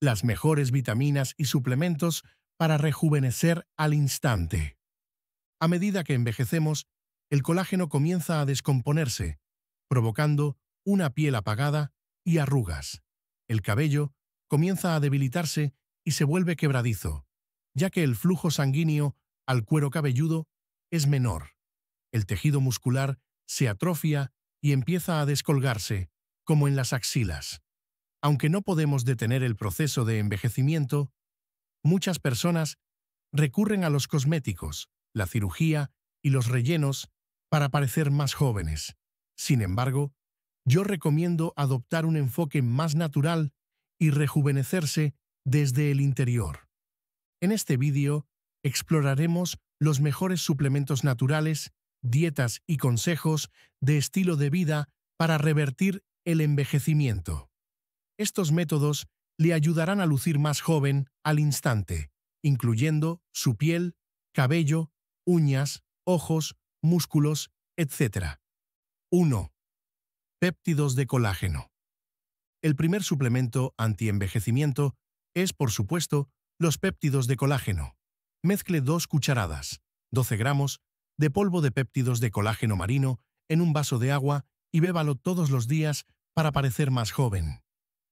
las mejores vitaminas y suplementos para rejuvenecer al instante. A medida que envejecemos, el colágeno comienza a descomponerse, provocando una piel apagada y arrugas. El cabello comienza a debilitarse y se vuelve quebradizo, ya que el flujo sanguíneo al cuero cabelludo es menor. El tejido muscular se atrofia y empieza a descolgarse, como en las axilas. Aunque no podemos detener el proceso de envejecimiento, muchas personas recurren a los cosméticos, la cirugía y los rellenos para parecer más jóvenes. Sin embargo, yo recomiendo adoptar un enfoque más natural y rejuvenecerse desde el interior. En este vídeo exploraremos los mejores suplementos naturales, dietas y consejos de estilo de vida para revertir el envejecimiento. Estos métodos le ayudarán a lucir más joven al instante, incluyendo su piel, cabello, uñas, ojos, músculos, etc. 1. Péptidos de colágeno. El primer suplemento antienvejecimiento es, por supuesto, los péptidos de colágeno. Mezcle dos cucharadas, 12 gramos, de polvo de péptidos de colágeno marino en un vaso de agua y bébalo todos los días para parecer más joven.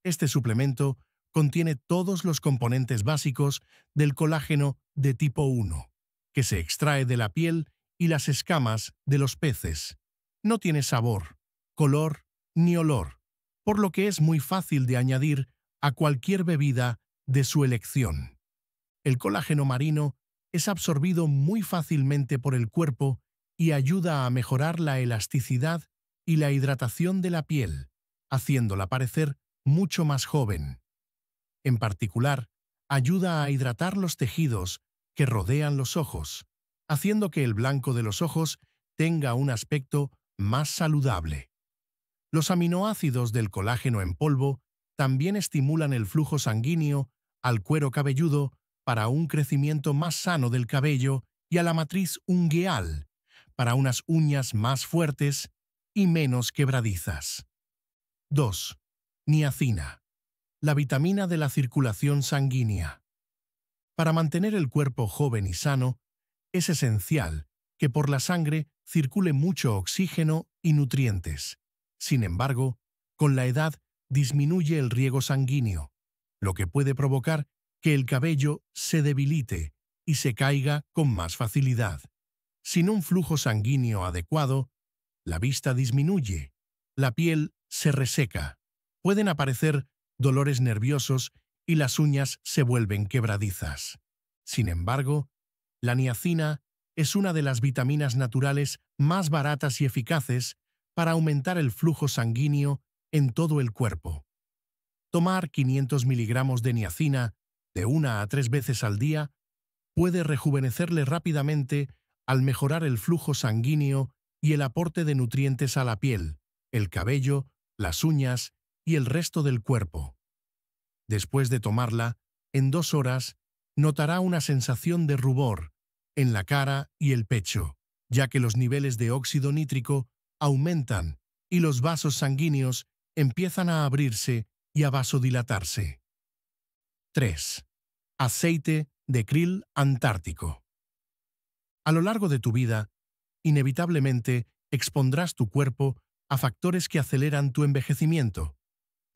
Este suplemento contiene todos los componentes básicos del colágeno de tipo 1, que se extrae de la piel y las escamas de los peces. No tiene sabor, color ni olor, por lo que es muy fácil de añadir a cualquier bebida de su elección. El colágeno marino es absorbido muy fácilmente por el cuerpo y ayuda a mejorar la elasticidad y la hidratación de la piel, haciéndola parecer mucho más joven. En particular, ayuda a hidratar los tejidos que rodean los ojos, haciendo que el blanco de los ojos tenga un aspecto más saludable. Los aminoácidos del colágeno en polvo también estimulan el flujo sanguíneo al cuero cabelludo para un crecimiento más sano del cabello y a la matriz ungueal para unas uñas más fuertes y menos quebradizas. 2. Niacina, la vitamina de la circulación sanguínea. Para mantener el cuerpo joven y sano, es esencial que por la sangre circule mucho oxígeno y nutrientes. Sin embargo, con la edad disminuye el riego sanguíneo, lo que puede provocar que el cabello se debilite y se caiga con más facilidad. Sin un flujo sanguíneo adecuado, la vista disminuye, la piel se reseca pueden aparecer dolores nerviosos y las uñas se vuelven quebradizas. Sin embargo, la niacina es una de las vitaminas naturales más baratas y eficaces para aumentar el flujo sanguíneo en todo el cuerpo. Tomar 500 miligramos de niacina de una a tres veces al día puede rejuvenecerle rápidamente al mejorar el flujo sanguíneo y el aporte de nutrientes a la piel, el cabello, las uñas y el resto del cuerpo. Después de tomarla, en dos horas, notará una sensación de rubor en la cara y el pecho, ya que los niveles de óxido nítrico aumentan y los vasos sanguíneos empiezan a abrirse y a vasodilatarse. 3. Aceite de krill antártico. A lo largo de tu vida, inevitablemente expondrás tu cuerpo a factores que aceleran tu envejecimiento,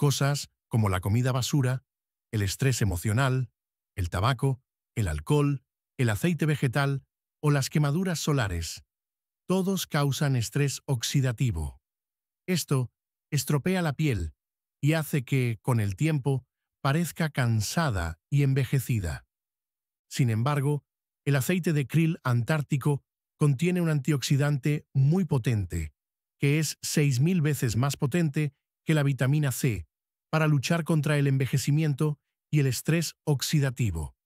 Cosas como la comida basura, el estrés emocional, el tabaco, el alcohol, el aceite vegetal o las quemaduras solares. Todos causan estrés oxidativo. Esto estropea la piel y hace que, con el tiempo, parezca cansada y envejecida. Sin embargo, el aceite de krill antártico contiene un antioxidante muy potente, que es 6.000 veces más potente que la vitamina C, para luchar contra el envejecimiento y el estrés oxidativo.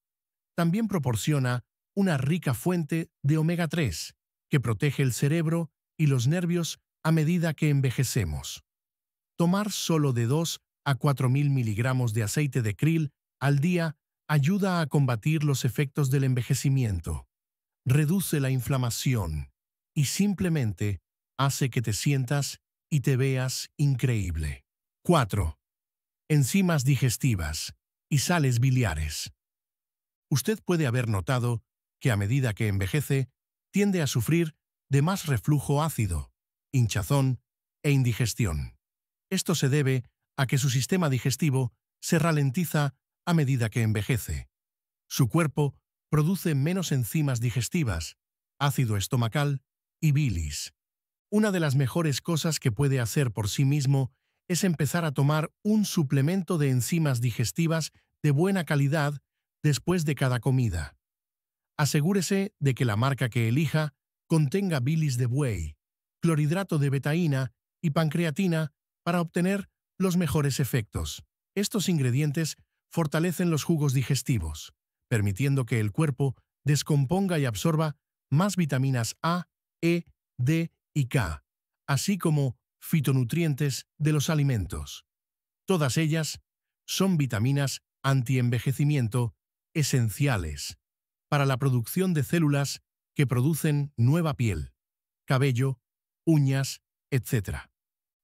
También proporciona una rica fuente de omega 3, que protege el cerebro y los nervios a medida que envejecemos. Tomar solo de 2 a 4.000 miligramos de aceite de krill al día ayuda a combatir los efectos del envejecimiento, reduce la inflamación y simplemente hace que te sientas y te veas increíble. 4 enzimas digestivas y sales biliares. Usted puede haber notado que a medida que envejece, tiende a sufrir de más reflujo ácido, hinchazón e indigestión. Esto se debe a que su sistema digestivo se ralentiza a medida que envejece. Su cuerpo produce menos enzimas digestivas, ácido estomacal y bilis. Una de las mejores cosas que puede hacer por sí mismo es empezar a tomar un suplemento de enzimas digestivas de buena calidad después de cada comida. Asegúrese de que la marca que elija contenga bilis de buey, clorhidrato de betaína y pancreatina para obtener los mejores efectos. Estos ingredientes fortalecen los jugos digestivos, permitiendo que el cuerpo descomponga y absorba más vitaminas A, E, D y K, así como fitonutrientes de los alimentos. Todas ellas son vitaminas antienvejecimiento esenciales para la producción de células que producen nueva piel, cabello, uñas, etc.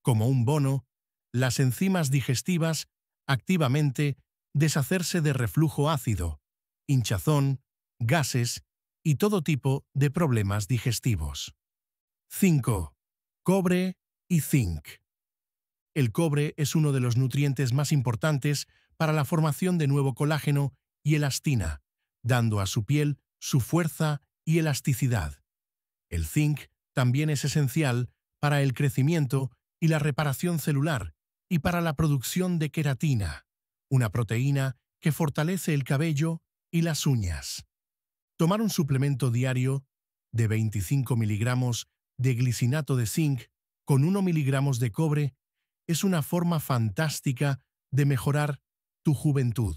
Como un bono, las enzimas digestivas activamente deshacerse de reflujo ácido, hinchazón, gases y todo tipo de problemas digestivos. 5. Cobre zinc. El cobre es uno de los nutrientes más importantes para la formación de nuevo colágeno y elastina, dando a su piel su fuerza y elasticidad. El zinc también es esencial para el crecimiento y la reparación celular y para la producción de queratina, una proteína que fortalece el cabello y las uñas. Tomar un suplemento diario de 25 miligramos de glicinato de zinc con 1 miligramos de cobre es una forma fantástica de mejorar tu juventud.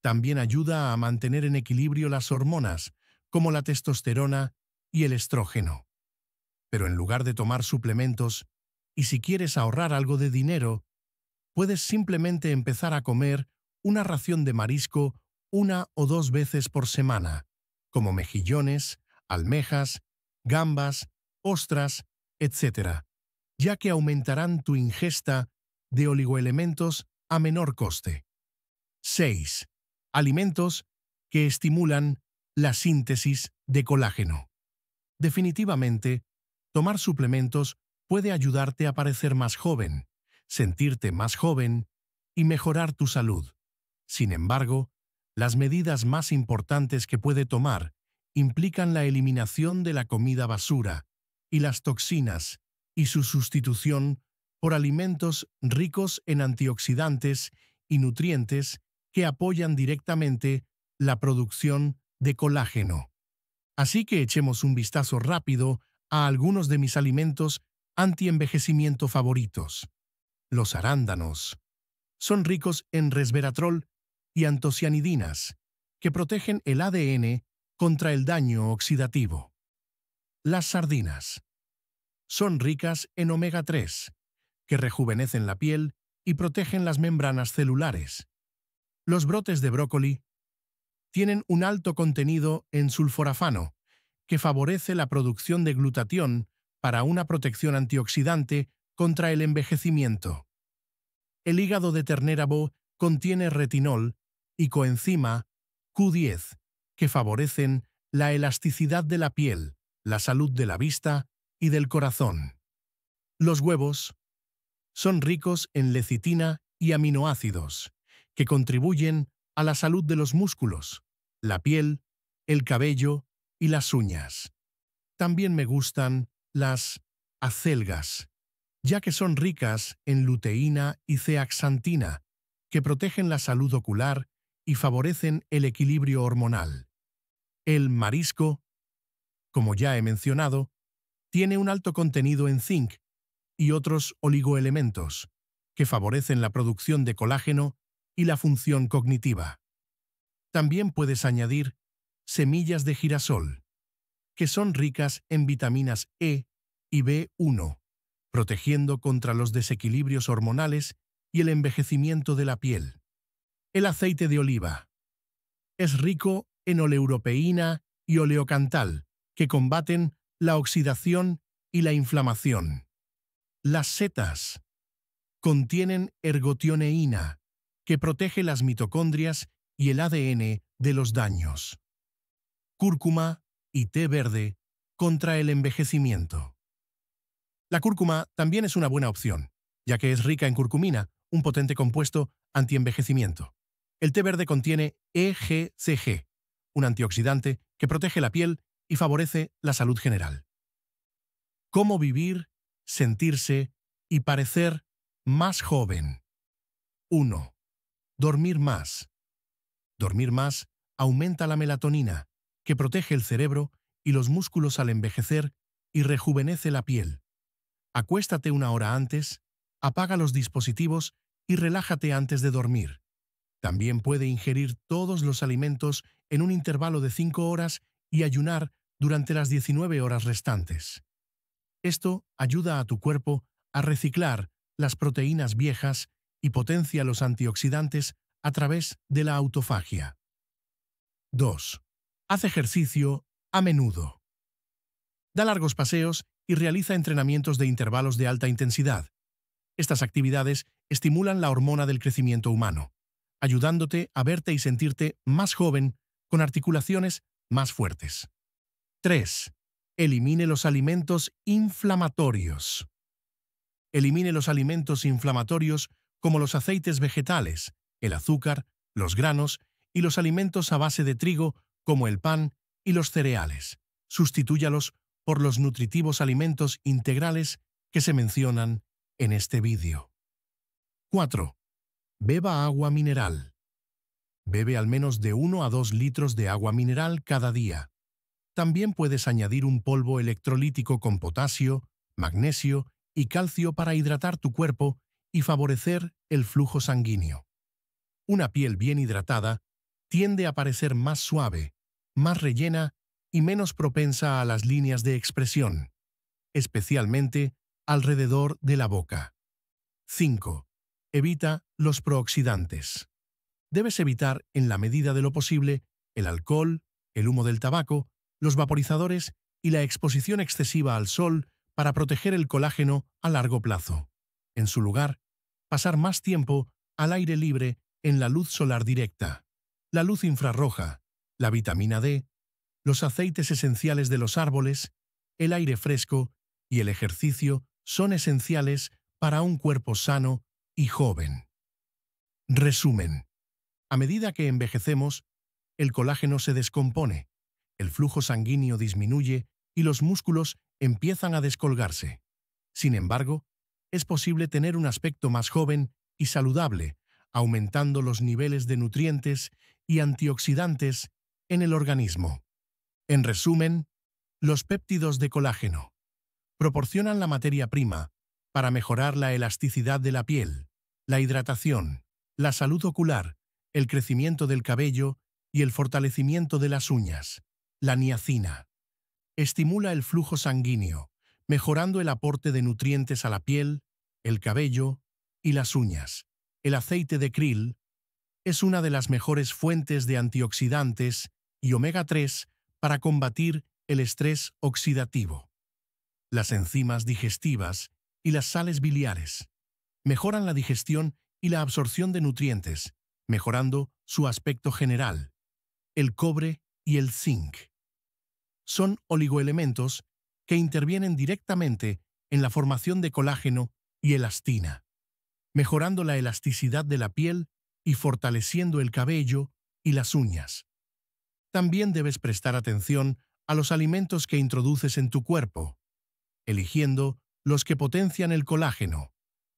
También ayuda a mantener en equilibrio las hormonas, como la testosterona y el estrógeno. Pero en lugar de tomar suplementos, y si quieres ahorrar algo de dinero, puedes simplemente empezar a comer una ración de marisco una o dos veces por semana, como mejillones, almejas, gambas, ostras, etc ya que aumentarán tu ingesta de oligoelementos a menor coste. 6. Alimentos que estimulan la síntesis de colágeno. Definitivamente, tomar suplementos puede ayudarte a parecer más joven, sentirte más joven y mejorar tu salud. Sin embargo, las medidas más importantes que puede tomar implican la eliminación de la comida basura y las toxinas y su sustitución por alimentos ricos en antioxidantes y nutrientes que apoyan directamente la producción de colágeno. Así que echemos un vistazo rápido a algunos de mis alimentos antienvejecimiento favoritos. Los arándanos. Son ricos en resveratrol y antocianidinas, que protegen el ADN contra el daño oxidativo. Las sardinas son ricas en omega 3, que rejuvenecen la piel y protegen las membranas celulares. Los brotes de brócoli tienen un alto contenido en sulforafano, que favorece la producción de glutatión para una protección antioxidante contra el envejecimiento. El hígado de ternera contiene retinol y coenzima Q10, que favorecen la elasticidad de la piel, la salud de la vista y del corazón. Los huevos son ricos en lecitina y aminoácidos, que contribuyen a la salud de los músculos, la piel, el cabello y las uñas. También me gustan las acelgas, ya que son ricas en luteína y ceaxantina, que protegen la salud ocular y favorecen el equilibrio hormonal. El marisco, como ya he mencionado, tiene un alto contenido en zinc y otros oligoelementos, que favorecen la producción de colágeno y la función cognitiva. También puedes añadir semillas de girasol, que son ricas en vitaminas E y B1, protegiendo contra los desequilibrios hormonales y el envejecimiento de la piel. El aceite de oliva es rico en oleuropeína y oleocantal, que combaten la oxidación y la inflamación. Las setas contienen ergotioneína, que protege las mitocondrias y el ADN de los daños. Cúrcuma y té verde contra el envejecimiento. La cúrcuma también es una buena opción, ya que es rica en curcumina, un potente compuesto antienvejecimiento. El té verde contiene EGCG, un antioxidante que protege la piel y favorece la salud general. Cómo vivir, sentirse y parecer más joven. 1. Dormir más. Dormir más aumenta la melatonina, que protege el cerebro y los músculos al envejecer y rejuvenece la piel. Acuéstate una hora antes, apaga los dispositivos y relájate antes de dormir. También puede ingerir todos los alimentos en un intervalo de 5 horas y ayunar durante las 19 horas restantes. Esto ayuda a tu cuerpo a reciclar las proteínas viejas y potencia los antioxidantes a través de la autofagia. 2. Haz ejercicio a menudo. Da largos paseos y realiza entrenamientos de intervalos de alta intensidad. Estas actividades estimulan la hormona del crecimiento humano, ayudándote a verte y sentirte más joven, con articulaciones más fuertes. 3. Elimine los alimentos inflamatorios. Elimine los alimentos inflamatorios como los aceites vegetales, el azúcar, los granos y los alimentos a base de trigo como el pan y los cereales. Sustitúyalos por los nutritivos alimentos integrales que se mencionan en este vídeo. 4. Beba agua mineral. Bebe al menos de 1 a 2 litros de agua mineral cada día. También puedes añadir un polvo electrolítico con potasio, magnesio y calcio para hidratar tu cuerpo y favorecer el flujo sanguíneo. Una piel bien hidratada tiende a parecer más suave, más rellena y menos propensa a las líneas de expresión, especialmente alrededor de la boca. 5. Evita los prooxidantes debes evitar, en la medida de lo posible, el alcohol, el humo del tabaco, los vaporizadores y la exposición excesiva al sol para proteger el colágeno a largo plazo. En su lugar, pasar más tiempo al aire libre en la luz solar directa, la luz infrarroja, la vitamina D, los aceites esenciales de los árboles, el aire fresco y el ejercicio son esenciales para un cuerpo sano y joven. Resumen. A medida que envejecemos, el colágeno se descompone, el flujo sanguíneo disminuye y los músculos empiezan a descolgarse. Sin embargo, es posible tener un aspecto más joven y saludable, aumentando los niveles de nutrientes y antioxidantes en el organismo. En resumen, los péptidos de colágeno proporcionan la materia prima para mejorar la elasticidad de la piel, la hidratación, la salud ocular el crecimiento del cabello y el fortalecimiento de las uñas, la niacina. Estimula el flujo sanguíneo, mejorando el aporte de nutrientes a la piel, el cabello y las uñas. El aceite de krill es una de las mejores fuentes de antioxidantes y omega 3 para combatir el estrés oxidativo. Las enzimas digestivas y las sales biliares mejoran la digestión y la absorción de nutrientes, mejorando su aspecto general. El cobre y el zinc son oligoelementos que intervienen directamente en la formación de colágeno y elastina, mejorando la elasticidad de la piel y fortaleciendo el cabello y las uñas. También debes prestar atención a los alimentos que introduces en tu cuerpo, eligiendo los que potencian el colágeno,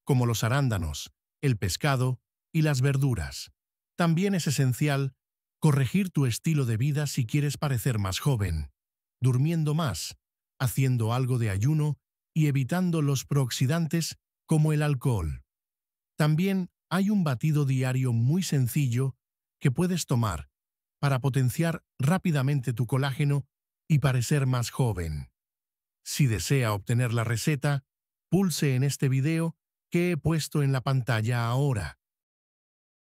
como los arándanos, el pescado y las verduras. También es esencial corregir tu estilo de vida si quieres parecer más joven, durmiendo más, haciendo algo de ayuno y evitando los prooxidantes como el alcohol. También hay un batido diario muy sencillo que puedes tomar para potenciar rápidamente tu colágeno y parecer más joven. Si desea obtener la receta, pulse en este video que he puesto en la pantalla ahora.